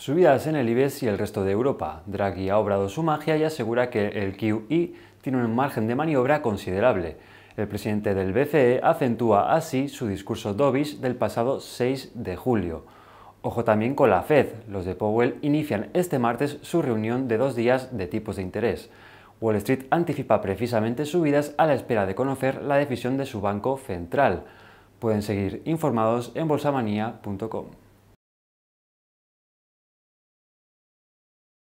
Subidas en el IBEX y el resto de Europa. Draghi ha obrado su magia y asegura que el QE tiene un margen de maniobra considerable. El presidente del BCE acentúa así su discurso dovish del pasado 6 de julio. Ojo también con la Fed. Los de Powell inician este martes su reunión de dos días de tipos de interés. Wall Street anticipa precisamente subidas a la espera de conocer la decisión de su banco central. Pueden seguir informados en bolsamanía.com.